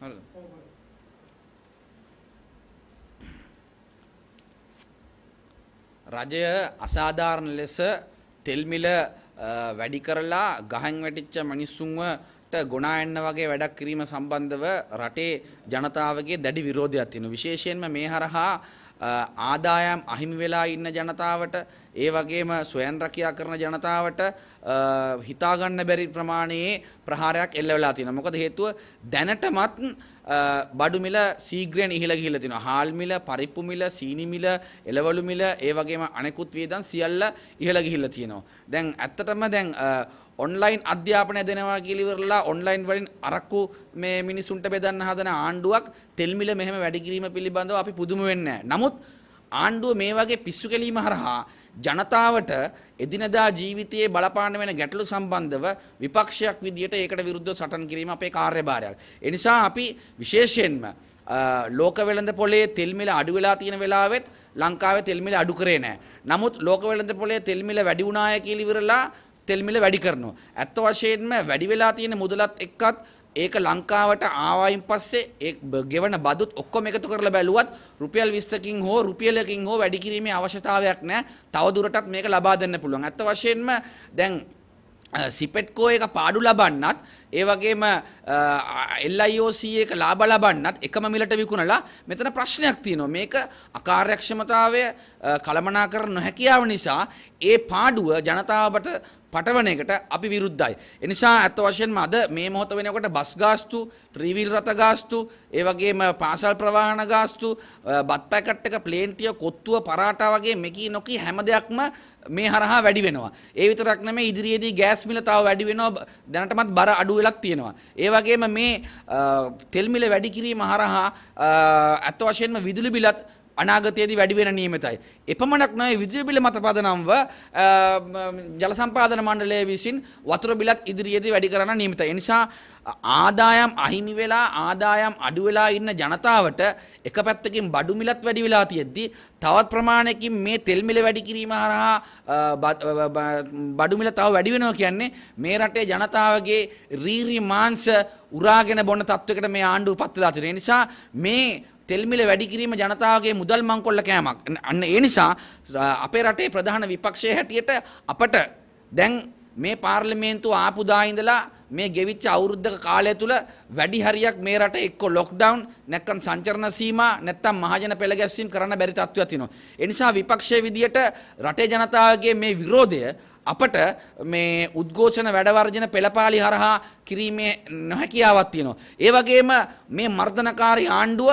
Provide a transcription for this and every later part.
හරිද? රජය අසාධාරණ ලෙස තෙල් මිල වැඩි කරලා ගහෙන් වැටිච්ච මිනිස්සුන්ව ගොනා එන්න වගේ වැඩක් කිරීම සම්බන්ධව රටේ ජනතාවගේ දැඩි විරෝධයක් තියෙනවා. විශේෂයෙන්ම මේ හරහා ආදායම් අහිමි වෙලා ඉන්න ජනතාවට ඒ වගේම ස්වයන් රැකියා කරන ජනතාවට හිතාගන්න බැරි ප්‍රමාණයේ ප්‍රහාරයක් එල්ල වෙලා තියෙනවා. මොකද හේතුව දැනටමත් බඩු මිල සීග්‍රයෙන් ඉහළ ගිහිල්ලා තිනවා. හාල් මිල, පරිප්පු මිල, සීනි මිල, එළවලු මිල, ඒ වගේම අනෙකුත් වියදම් සියල්ල ඉහළ ගිහිල්ලා තියෙනවා. දැන් ඇත්තටම දැන් ඔන්ලයින් අධ්‍යාපනය දෙනවා කියලිවරලා ඔන්ලයින් වලින් අරක්කු මේ මිනිසුන්ට බෙදන්න හදන ආණ්ඩුවක් තෙල්මිල මෙහෙම වැඩිකිරීම පිළිබඳව අපි පුදුම වෙන්න. නමුත් ආණ්ඩුව මේ වගේ පිස්සු කෙලීම හරහා ජනතාවට එදිනදා ජීවිතයේ බලපාන වෙන ගැටලු සම්බන්ධව විපක්ෂයක් විදියට ඒකට විරුද්ධව සටන් කිරීම අපේ කාර්යභාරයක්. ඒ නිසා අපි විශේෂයෙන්ම ලෝක වෙළඳ පොලේ තෙල් මිල අඩු වෙලා තියෙන වෙලාවෙත් ලංකාවේ තෙල් මිල අඩු කරේ නැහැ. නමුත් ලෝක වෙළඳ පොලේ තෙල් මිල වැඩි වුණාය කියලා ඉවරලා තෙල්මිල වැඩි කරනවා. ඇත්ත වශයෙන්ම වැඩි වෙලා තියෙන මුදලත් එක්කත් ඒක ලංකාවට ආවයින් පස්සේ ඒ ගෙවන බදුත් ඔක්කොම එකතු කරලා බැලුවත් රුපියල් 20කින් හෝ රුපියලකින් හෝ වැඩි කිරීමේ අවශ්‍යතාවයක් නැහැ. තව දුරටත් මේක ලබා දෙන්න පුළුවන්. ඇත්ත වශයෙන්ම දැන් සිපෙට්කෝ එක පාඩු ලබන්නත් ඒ වගේම LIOC එක ලාභ ලබන්නත් එකම මිලට විකුණලා මෙතන ප්‍රශ්නයක් තියෙනවා මේක අකාර්යක්ෂමතාවය කළමනාකර නොහැකියාව නිසා ඒ පාඩුව ජනතාවට පටවන එකට අපි විරුද්ධයි. එනිසා ඇත්ත වශයෙන්ම අද මේ මොහොත වෙනකොට බස් ගාස්තු, ත්‍රිවිල් රථ ගාස්තු, ඒ වගේම පාසල් ප්‍රවාහන ගාස්තු, බත් පැකට් එක, ප්ලේන්ටිය, කොත්තුව, පරාටා වගේ මෙකී නොකී හැම දෙයක්ම මේ හරහා වැඩි වෙනවා. ඒ විතරක් නෙමෙයි ඉදිරියේදී ගෑස් මිල තව වැඩි වෙනවා. දැනටමත් බර අඩු වෙලක් තියෙනවා. ඒ වගේම මේ තෙල් මිල වැඩි කිරීම හරහා අත් වශයෙන්ම විදුලි බිලත් අනාගතයේදී වැඩි වෙන නියමිතයි. එපමණක් නොවේ විදුලි බිල මත පදනම්ව ජල සම්පාදන මණ්ඩලය විසින් වතුර බිලත් ඉදිරියේදී වැඩි කරන්න නියමිතයි. ඒ නිසා ආදායම් අහිමි වෙලා ආදායම් අඩු වෙලා ඉන්න ජනතාවට එක පැත්තකින් බඩු මිලත් වැඩි වෙලා තියෙද්දී තවත් ප්‍රමාණයකින් මේ තෙල් මිල වැඩි කිරීම හරහා බඩු මිල තව වැඩි වෙනවා කියන්නේ මේ රටේ ජනතාවගේ රීරි මාංශ උරාගෙන බොන තත්වයකට මේ ආණ්ඩුව පත් වෙලා තියෙන නිසා මේ තෙල්මිල වැඩි කිරීම ජනතාවගේ මුදල් මංකොල්ල කෑමක්. අන්න ඒ නිසා අපේ රටේ ප්‍රධාන විපක්ෂයේ හැටියට අපට දැන් මේ පාර්ලිමේන්තුව ආපු දා ඉඳලා මේ ගෙවිච්ච අවුරුද්දක කාලය තුල වැඩි හරියක් මේ රට එක්ක ලොක්ඩවුන් නැත්නම් සංචරණ සීමා නැත්නම් මහජන පෙළ ගැස්වීම් කරන්න බැරි තත්ත්වයක් තියෙනවා. ඒ නිසා විපක්ෂයේ විදියට රටේ ජනතාවගේ මේ විරෝධය අපට මේ උද්ඝෝෂණ වැඩවර්ජන පෙළපාලි හරහා කිරීමේ නොහැකියාවක් තියෙනවා. ඒ වගේම මේ මර්ධනකාරී ආණ්ඩුව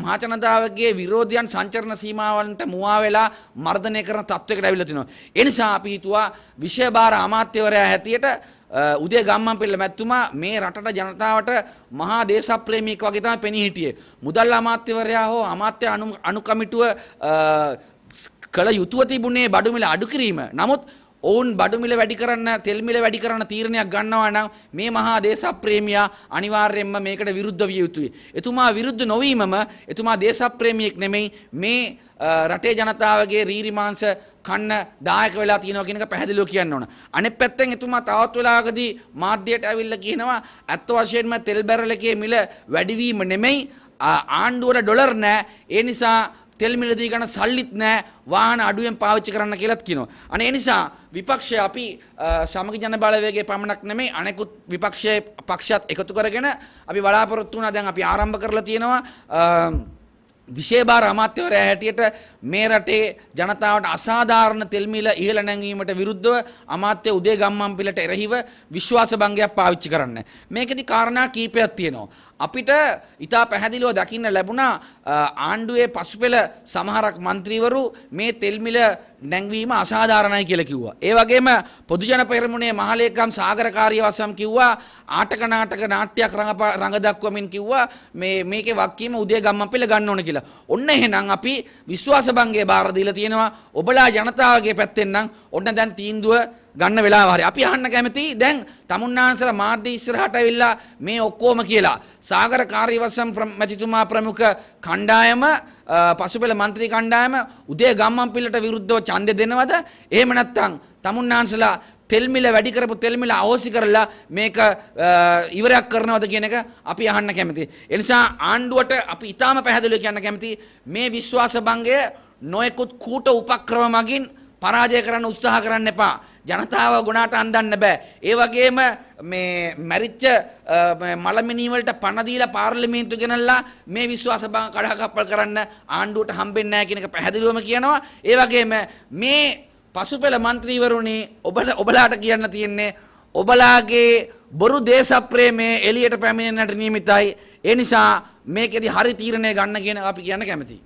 මහජනතාවගේ විරෝධයන් සංචරණ සීමාවන්ට මුවා වෙලා මර්ධනය කරන තත්වයකට ඇවිල්ලා තිනවා. ඒ නිසා අපි හිතුවා විෂයභාර අමාත්‍යවරයා හැටියට උදේ ගම්මන් පෙළ මැත්තුමා මේ රටට ජනතාවට මහා දේශප්‍රේමීක වගේ තමයි පෙනී හිටියේ. මුදල් අමාත්‍යවරයා හෝ අමාත්‍ය අනුකමිටුව කළ යුතුව තිබුණේ බඩු මිල අඩු කිරීම. නමුත් ඔවුන් බඩු මිල වැඩි කරන්න තෙල් මිල වැඩි කරන්න තීරණයක් ගන්නවා නම් මේ මහා දේශප්‍රේමියා අනිවාර්යයෙන්ම මේකට විරුද්ධ විය යුතුයි. එතුමා විරුද්ධ නොවීමම එතුමා දේශප්‍රේමියෙක් නෙමෙයි මේ රටේ ජනතාවගේ රීරිමාංශ කන්න දායක වෙලා තියෙනවා කියන එක පැහැදිලිව කියන්න ඕන. අනෙත් පැත්තෙන් එතුමා තවත් වෙලාවකදී මාධ්‍යයට ඇවිල්ලා කියනවා ඇත්ත වශයෙන්ම තෙල් බැරල් එකේ මිල වැඩිවීම නෙමෙයි ආණ්ඩුවට ඩොලර් නෑ ඒ නිසා තෙල් මිලදී ගන්න සල්ලිත් නැහැ වාහන අඩුවෙන් පාවිච්චි කරන්න කියලාත් කියනවා. අනේ නිසා විපක්ෂය අපි සමග ජන බලවේගයේ පමණක් නෙමෙයි අනෙකුත් විපක්ෂයේ පක්ෂات එකතු කරගෙන අපි බලාපොරොත්තු වුණා දැන් අපි ආරම්භ කරලා තියෙනවා විශේභාර අමාත්‍යවරයා හැටියට මේ රටේ ජනතාවට අසාධාරණ තෙල් මිල ඉහළ නැංවීමට විරුද්ධව අමාත්‍ය උදේ ගම්මන්පිලට එරෙහිව විශ්වාස භංගයක් පාවිච්චි කරන්න. මේකෙදි කාරණා කීපයක් තියෙනවා. අපිට ඉතා පැහැදිලිව දකින්න ලැබුණා ආණ්ඩුවේ පසුපෙළ සමහරක් මන්ත්‍රීවරු මේ තෙල් මිල නැංවීම අසාධාරණයි කියලා කිව්වා. ඒ වගේම පොදුජන පෙරමුණේ මහලේකම් සාගරකාරී වසම් කිව්වා ආටක නාටක නාට්‍යයක් රඟ දක්වමින් කිව්වා මේ මේකේ වක්කීම උදේ ගම්මපිල ගන්න ඕන කියලා. ඔන්න එහෙනම් අපි විශ්වාසභංගය බාර දීලා තියෙනවා. ඔබලා ජනතාවගේ පැත්තෙන් නම් ඔන්න දැන් තීන්දුව ගන්න වෙලාව හරි. අපි අහන්න කැමති දැන් තමුන්නාන්සලා මාධ්‍ය ඉස්සරහට ඇවිල්ලා මේ ඔක්කොම කියලා. සාගරකාරී වසම් මැතිතුමා ප්‍රමුඛ කණ්ඩායම පසුපෙළ මන්ත්‍රී කණ්ඩායම උදේ ගම්මන් පිල්ලට විරුද්ධව ඡන්දය දෙනවද? එහෙම නැත්නම් තමුන්නාන්සලා තෙල් මිල වැඩි කරපු තෙල් මිල අවෝසි කරලා මේක ඉවරයක් කරනවද කියන එක අපි අහන්න කැමතියි. ඒ නිසා ආණ්ඩුවට අපි ඊටාම පැහැදිලිව කියන්න කැමතියි මේ විශ්වාස භංගය නොයෙකුත් කූට උපක්‍රම මගින් පරාජය කරන්න උත්සාහ කරන්න එපා. ජනතාව ගොනාට අන්දන්න බෑ. ඒ වගේම මේ මැරිච්ච මලමිනී වලට පණ දීලා පාර්ලිමේන්තු ගෙනල්ලා මේ විශ්වාස බං කඩාකප්පල් කරන්න ආණ්ඩුවට හම්බෙන්නේ නැහැ කියන එක පැහැදිලිවම කියනවා. ඒ වගේම මේ පසුපෙළ മന്ത്രിවරුනි ඔබලා ඔබලාට කියන්න තියෙන්නේ ඔබලාගේ බොරු දේශප්‍රේමය එළියට පැමිණෙන්නට නියමිතයි. ඒ නිසා මේකෙදි හරි තීරණය ගන්න කියන අපි කියන්න කැමතියි.